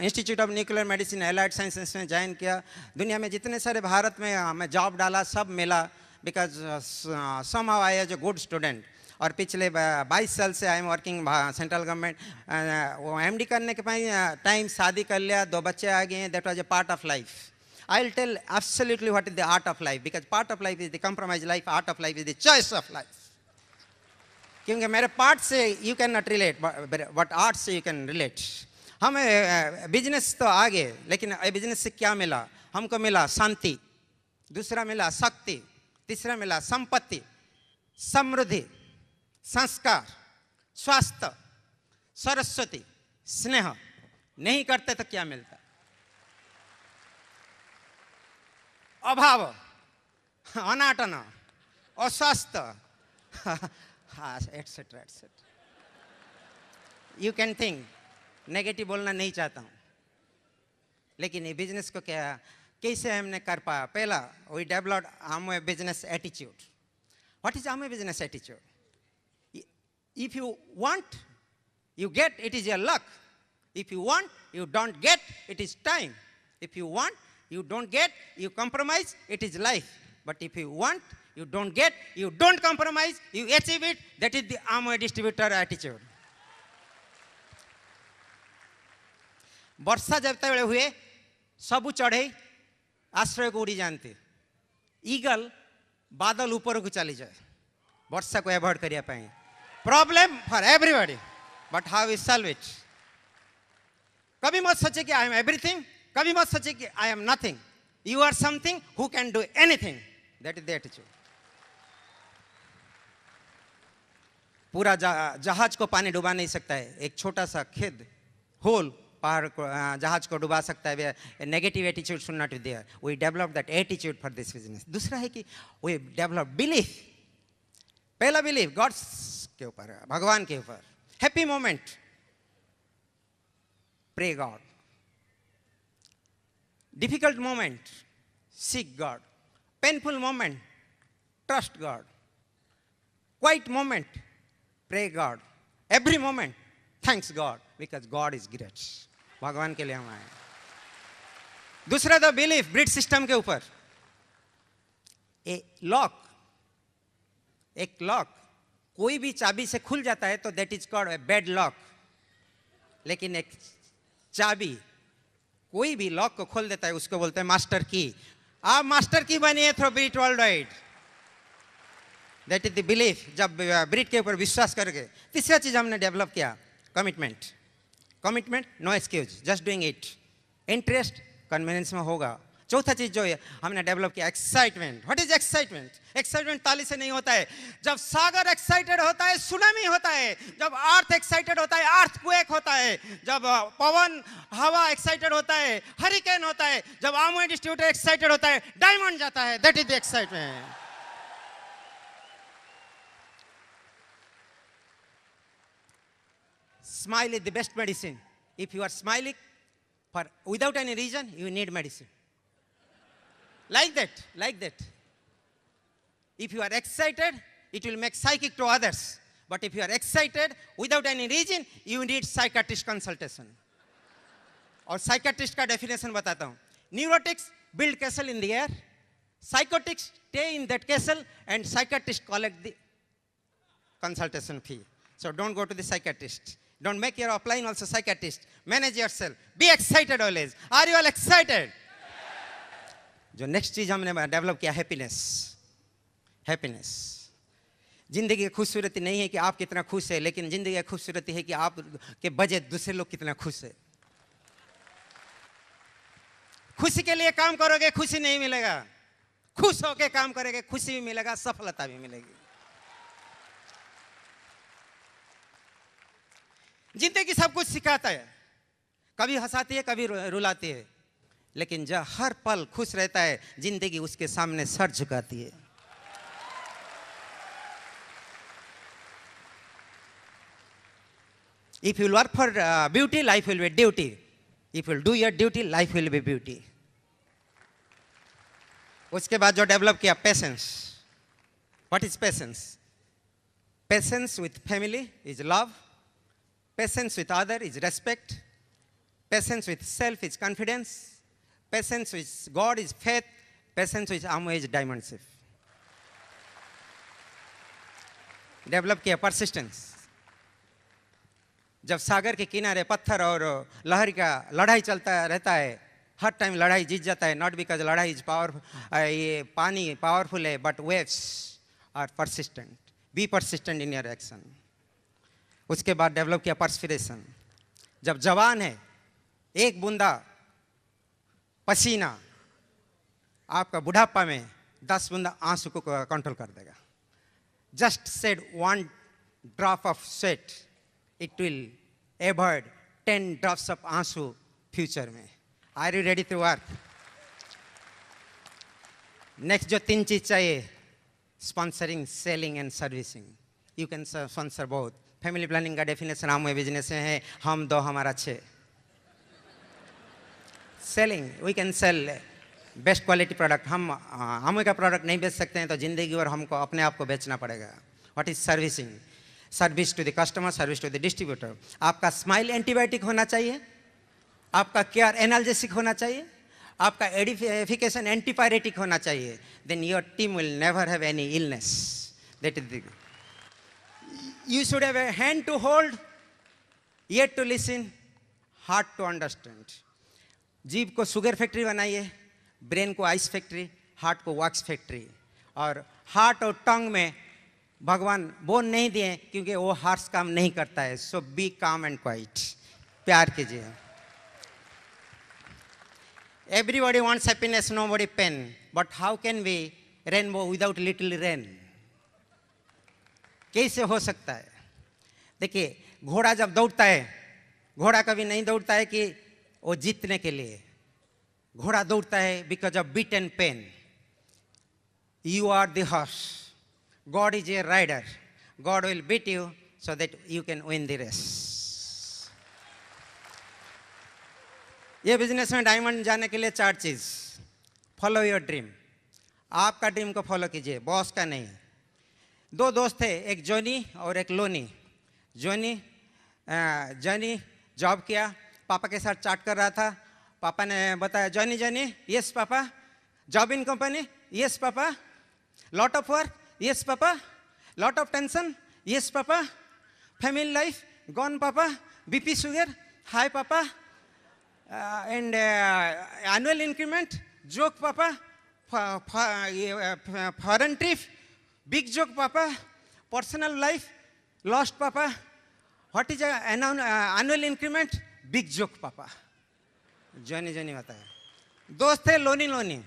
institute of nuclear medicine allied sciences में ज्वाइन किया दुनिया में जितने सारे भारत में मैं जॉब डाला सब मिला because somehow I as a good student और पिछले 22 साल से I am working central government वो एमडी करने के पाई टाइम शादी कर लिया दो बच्चे आ गए हैं that was a part of life I will tell absolutely what is the art of life because part of life is the compromise life art of life is the choice of life क्योंकि मेरे पार्ट से you can not relate but art से यू कैन रिलेट हम बिजनेस तो आगे लेकिन बिजनेस से क्या मिला हमको मिला शांति दूसरा मिला शक्ति तीसरा मिला संपत्ति समृद्धि संस्कार स्वास्थ्य सरस्वती स्नेह नहीं करते तो क्या मिलता अभाव अनाटन अस्वस्थ etcetera etcetera you can think negative बोलना नहीं चाहता हूँ लेकिन ये बिजनेस को क्या कैसे हमने कर पाया पहला वी डेवलप्ड आम बिजनेस एटीट्यूड व्हाट इज आम business attitude If you want, you get, it is your luck. If you want, you don't get, it is time. If you want, you don't get, you compromise, it is life. But if you want, you don't get, you don't compromise, you achieve it, that is the armor distributor attitude. जब तक हुए सब चढ़े आश्रय को उड़ी ଚଢ଼େଇ ईगल बादल ऊपर को चली जाए वर्षा को एवॉड करने problem for everybody but how is solve it कभी मत सोचे कि आई एम एवरीथिंग कभी मत सोचे कि I am nothing you are something who can do anything that is that चू पूरा जहाज को पानी डुबा नहीं सकता है एक छोटा सा खेद होल पहाड़ को जहाज को डुबा सकता है negative attitude should not there we develop that attitude for this business दूसरा है कि वी डेवलप बिलीफ पहला बिलीफ गॉड्स के ऊपर है भगवान के ऊपर happy moment pray God difficult moment seek God painful moment trust God quiet moment pray God every moment thanks God because God is great भगवान के लिए हम आए दूसरा द बिलीफ ब्रिड सिस्टम के ऊपर ए लॉक एक लॉक कोई भी चाबी से खुल जाता है तो that is called a bad lock लेकिन एक चाबी कोई भी लॉक को खोल देता है उसको बोलते हैं मास्टर की आप मास्टर की बनिए through Britt world that is is द बिलीफ जब ब्रिट के ऊपर विश्वास करके तीसरा चीज हमने डेवलप किया commitment commitment no excuse just doing it interest convenience में होगा चौथा चीज जो है हमने डेवलप किया excitement what is excitement excitement ताली से नहीं होता है जब सागर एक्साइटेड होता है सुनामी होता है जब अर्थ एक्साइटेड होता है अर्थ क्वेक होता है जब पवन हवा एक्साइटेड होता है हरिकेन होता है जब आमो इंस्टीट्यूट एक्साइटेड होता है डायमंड जाता है that is the excitement smile is the best medicine. If you are smiling for without any reason, you need medicine. Like that, like that. If you are excited, it will make psychic to others. But if you are excited without any reason, you need psychiatrist consultation. or psychiatrist definition, definition batata hun. Neurotics build castle in the air. Psychotics stay in that castle and psychiatrist collect the consultation fee. So don't go to the psychiatrist. Don't make your applying also psychiatrist. Manage yourself. Be excited always. Are you all excited? जो नेक्स्ट चीज़ हमने डेवलप किया हैप्पीनेस हैप्पीनेस ज़िंदगी की खूबसूरती नहीं है कि आप कितना खुश है लेकिन ज़िंदगी की खूबसूरती है कि आप के बजे दूसरे लोग कितना खुश है खुशी के लिए काम करोगे खुशी नहीं मिलेगा खुश होकर काम करोगे खुशी भी मिलेगा सफलता भी मिलेगी जिंदगी सब कुछ सिखाता है कभी हंसाती है कभी रुलाती है लेकिन जो हर पल खुश रहता है जिंदगी उसके सामने सर झुकाती है if you'll work for beauty life will be duty if you'll do your duty life will be beauty उसके बाद जो डेवलप किया patience what is patience patience with family is love patience with other is respect patience with self is confidence Patience with God is faith. Patience with Amo is diamond shift. Develop किया परसिस्टेंस जब सागर के किनारे पत्थर और लहर का लड़ाई चलता रहता है हर टाइम लड़ाई जीत जाता है नॉट बिकॉज लड़ाई इज पावर ये पानी पावरफुल है but waves are persistent be persistent in your action उसके बाद डेवलप किया परस्पिरेशन जब जवान है एक बूंदा पसीना आपका बुढ़ापा में दस बुंदा आंसू को कंट्रोल कर देगा just said one drop of sweat it will avert ten drops of आंसू फ्यूचर में are you ready to work next जो तीन चीज चाहिए sponsoring selling and servicing you can sponsor बहुत फैमिली प्लानिंग का डेफिनेशन हम बिजनेस है हम दो हमारा छः selling we can sell best quality product हम हम का प्रोडक्ट नहीं बेच सकते हैं तो ज़िंदगी भर हमको अपने आप को बेचना पड़ेगा what is servicing service to the customer service to the distributor आपका स्माइल एंटीबायोटिक होना चाहिए आपका केयर एनालिसिक होना चाहिए आपका एडिफिकेशन एंटीपायरेटिक होना चाहिए then your team will never have any illness that is you should have a hand to hold yet to listen heart to understand जीव को शुगर फैक्ट्री बनाइए ब्रेन को आइस फैक्ट्री हार्ट को वॉक्स फैक्ट्री और हार्ट और टंग में भगवान बोन नहीं दिए क्योंकि वो हार्स काम नहीं करता है so be calm and quiet प्यार कीजिए everybody wants happiness nobody pain but how can be rainbow without little rain कैसे हो सकता है देखिए घोड़ा जब दौड़ता है घोड़ा कभी नहीं दौड़ता है कि वो जीतने के लिए घोड़ा दौड़ता है because of beat and pain you are the horse God is a rider God will beat you so that you can win the race ये बिजनेस में डायमंड जाने के लिए चार चीज फॉलो योर ड्रीम आपका ड्रीम को फॉलो कीजिए बॉस का नहीं दो दोस्त थे एक जोनी और एक लोनी जोनी जोनी जॉब किया पापा के साथ चाट कर रहा था पापा ने बताया Johnny Johnny yes papa job in company yes papa lot of work yes papa lot of tension yes papa family life gone papa BP sugar high papa and annual increment joke papa foreign trip big joke papa personal life lost papa what is annual increment big joke papa Johnny Johnny बताया दोस्त है लोनी लोनी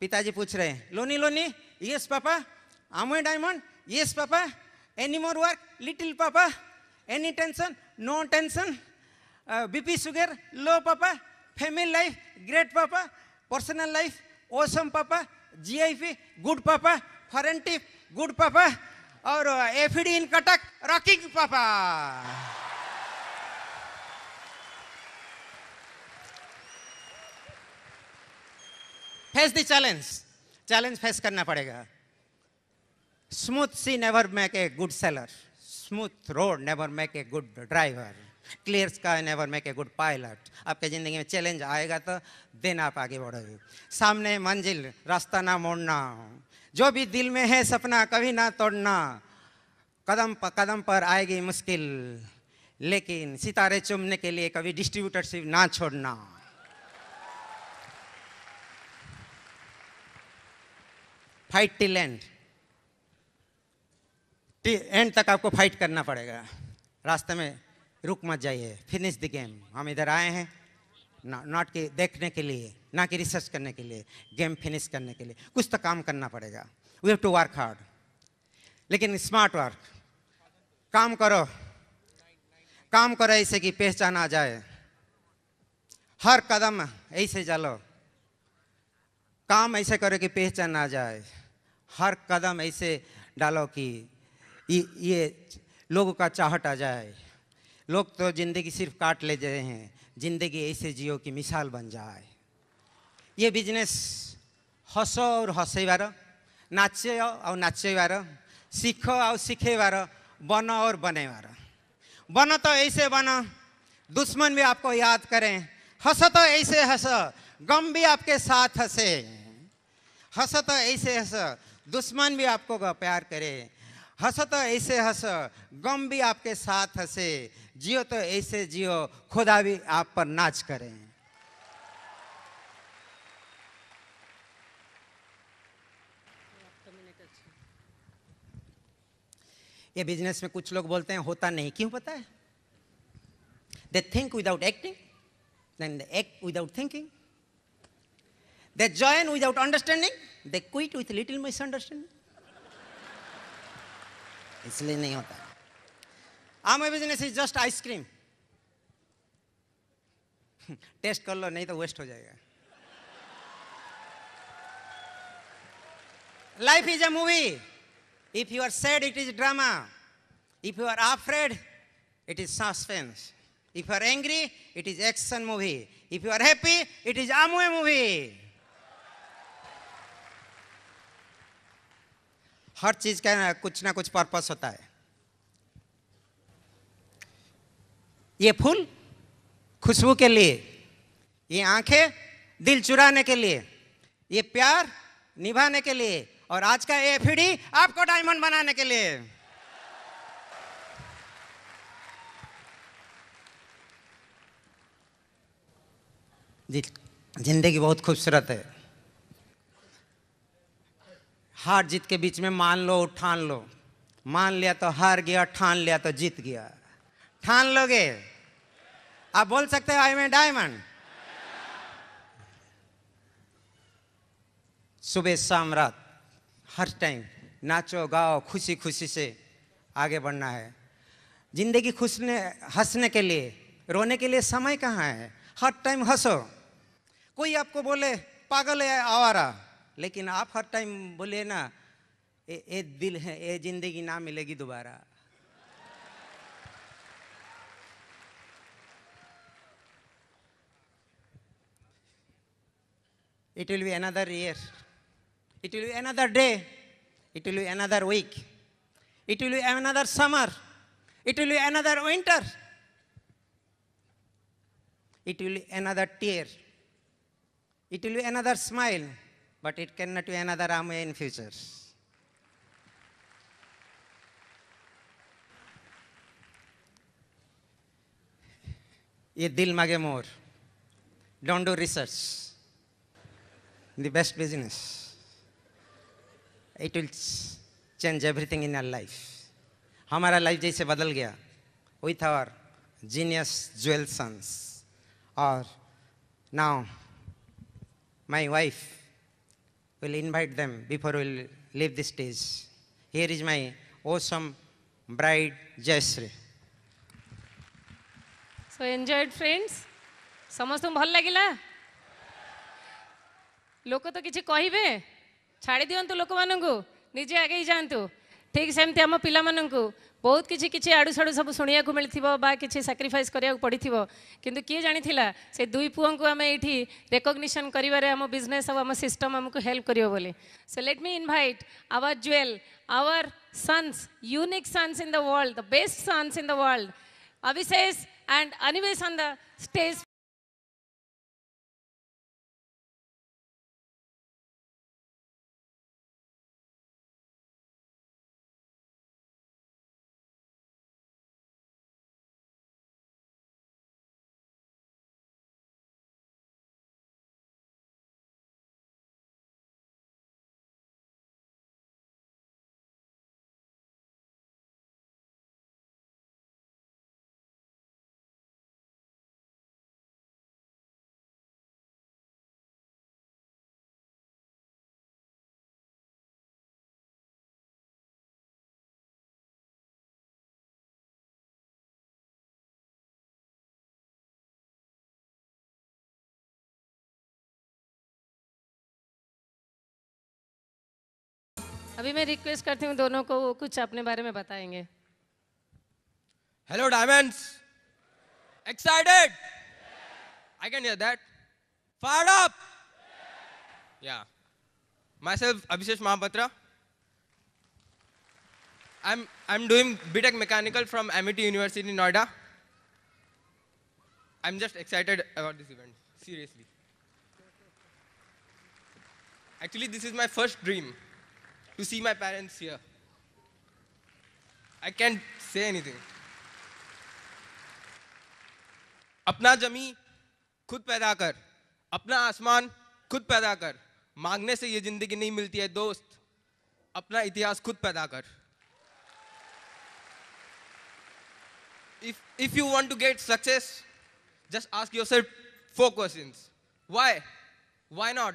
पिताजी पूछ रहे हैं लोनी लोनी यस पापा आमोय diamond yes papa any more work little papa any tension no tension BP sugar low papa family life great papa personal life awesome papa GIP good papa foreign tip good papa और FD in Cuttack rocking papa face the challenge challenge face करना पड़ेगा smooth sea never make a good sailor smooth road never make a good driver clear sky never make a good pilot आपके ज़िंदगी में चैलेंज आएगा तो देन आप आगे बढ़ोगे सामने मंजिल रास्ता ना मोड़ना जो भी दिल में है सपना कभी ना तोड़ना कदम पर कदम पर आएगी मुश्किल लेकिन सितारे चुमने के लिए कभी डिस्ट्रीब्यूटरशिप ना छोड़ना फाइट टिल एंड एंड तक आपको फाइट करना पड़ेगा रास्ते में रुक मत जाइए फिनिश द गेम हम इधर आए हैं नॉट के देखने के लिए ना कि रिसर्च करने के लिए गेम फिनिश करने के लिए कुछ तो काम करना पड़ेगा we have to work hard लेकिन स्मार्ट वर्क काम करो काम करो ऐसे कि पहचान आ जाए हर कदम ऐसे चलो काम ऐसे करो कि पहचान आ जाए हर कदम ऐसे डालो कि ये लोगों का चाहट आ जाए लोग तो ज़िंदगी सिर्फ काट ले रहे हैं ज़िंदगी ऐसे जियो कि मिसाल बन जाए ये बिजनेस हँसो और बार नाचे और नाचेबार सीख और सीखेबार बन और बनेबार बन तो ऐसे बन दुश्मन भी आपको याद करें हंस तो ऐसे हंसो गम भी आपके साथ हंसे हंस तो ऐसे हंसो दुश्मन भी आपको प्यार करे हंसो तो ऐसे हंसो गम भी आपके साथ हंसे जियो तो ऐसे जियो खुदा भी आप पर नाच करें ये बिजनेस में कुछ लोग बोलते हैं होता नहीं क्यों पता है they think without acting then act without thinking they join without understanding they quit with little miss misunderstand इसलिए नहीं होता आम business is just ice cream test कर लो नहीं तो वेस्ट हो जाएगा life is a movie if you are sad it is drama if you are afraid it is suspense if you are angry it is action movie if you are happy it is a movie हर चीज़ का कुछ ना कुछ पर्पस होता है ये फूल खुशबू के लिए ये आंखें दिल चुराने के लिए ये प्यार निभाने के लिए और आज का ये एफडी आपको डायमंड बनाने के लिए जिंदगी बहुत खूबसूरत है हार जीत के बीच में मान लो ठान लो मान लिया तो हार गया ठान लिया तो जीत गया ठान लोगे आप बोल सकते हो आई मैं डायमंड सुबह शाम रात हर टाइम नाचो गाओ खुशी खुशी से आगे बढ़ना है जिंदगी खुश ने हंसने के लिए रोने के लिए समय कहाँ है हर टाइम हंसो कोई आपको बोले पागल है आवारा लेकिन आप हर टाइम बोलिए ना ए, ए दिल है ए जिंदगी ना मिलेगी दोबारा it will be another year it will be another day it will be another week it will be another summer it will be another winter it will another tear it will another smile but it cannot be another Amway in future. ये दिल मागे more don't do research the best business it will change everything in our life हमारा लाइफ जैसे बदल गया with our genius jewel sons और now my wife will invite them before we'll leave this stage. Here is my awesome bride, Jayshree. So enjoyed friends. समस्त भल लगिला लोक तो किसी कहे छाड़ी दिंतु लोक मानू निजे आगे जातु ठीक सेमती आम पिला बहुत किसी किसी आड़ू साड़ू सब शुणा मिल मिलता कि साक्रिफाइस कराया पड़ी किंतु किए जाणी से दुई पुह को आम ये रेकग्निशन करम बिजनेस आम सिस्टम आमको हेल्प करें so let me invite our jewel our sons unique sons in the world the best sons in the world Abhishek and Anivesh stage अभी मैं रिक्वेस्ट करती हूँ दोनों को कुछ अपने बारे में बताएंगे hello diamonds excited I can hear that fired up yeah myself Abhishek Mahapatra I am I am doing BTech mechanical from Amity University Noida I am just excited about this event seriously actually this is my first dream to see my parents here. I can't say anything. अपना जमी खुद पैदा कर अपना आसमान खुद पैदा कर मांगने से ये जिंदगी नहीं मिलती है दोस्त अपना इतिहास खुद पैदा कर if if you want to get success just ask yourself four questions why why not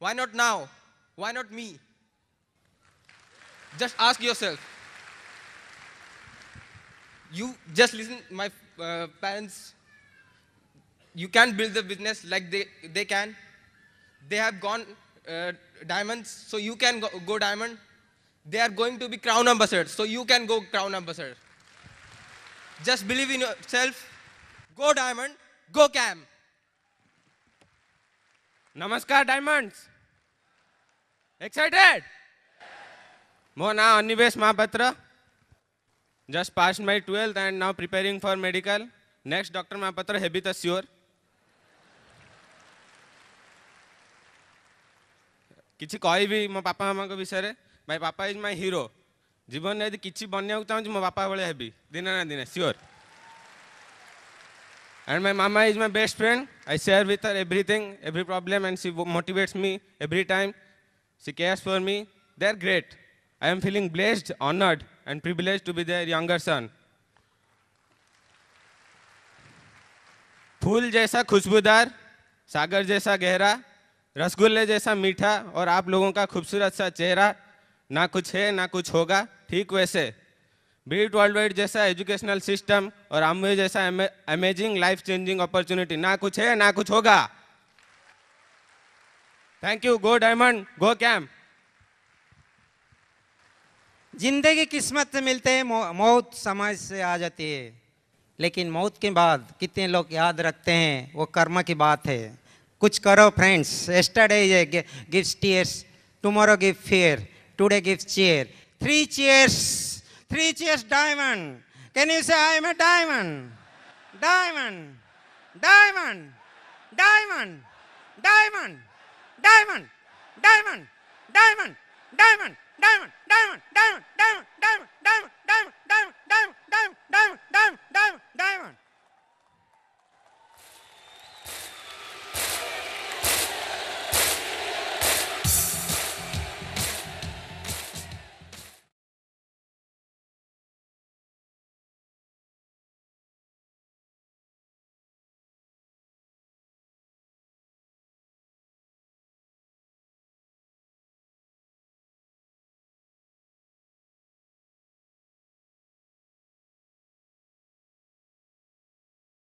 why not now why not me Just ask yourself. You just listen, my uh, parents, you can build the business like they, they can. They have gone uh, diamonds, so you can go, go diamond. They are going to be crown ambassadors, so you can go crown ambassador. Just believe in yourself. Go diamond, go cam. Namaskar diamonds. Excited? मो ना हाँ, Anivesh Mahapatra just pass my twelfth and now preparing for medical next doctor Mahapatra हेबी त्योर किसी कह भी मो बापा मामा को विषय में भाई बापा इज माय हीरो जीवन यदि किसी बनवाक चाहिए मो बापा भाई हेबी दिन ना दिन सियोर and my mama is my best friend I share with her everything every problem and she motivates me every time she cares for me they are great I am feeling blessed, honored, and privileged to be their younger son. फूल जैसा खुशबूदार सागर जैसा गहरा रसगुल्ले जैसा मीठा और आप लोगों का खूबसूरत सा चेहरा ना कुछ है ना कुछ होगा ठीक वैसे बीट वर्ल्ड वाइड जैसा एजुकेशनल सिस्टम और आमवे जैसा अमेजिंग लाइफ चेंजिंग अपॉर्चुनिटी ना कुछ है ना कुछ होगा thank you go diamond go camp जिंदगी किस्मत से मिलते हैं मौत समाज से आ जाती है लेकिन मौत के बाद कितने लोग याद रखते हैं वो कर्म की बात है कुछ करो friends yesterday gives tears tomorrow give fear today gift cheer three cheers three cheers diamond can you say I am diamond diamond diamond diamond diamond diamond diamond diamond diamond down, down, down, down, down, down, down, down, down, down, down, down, down,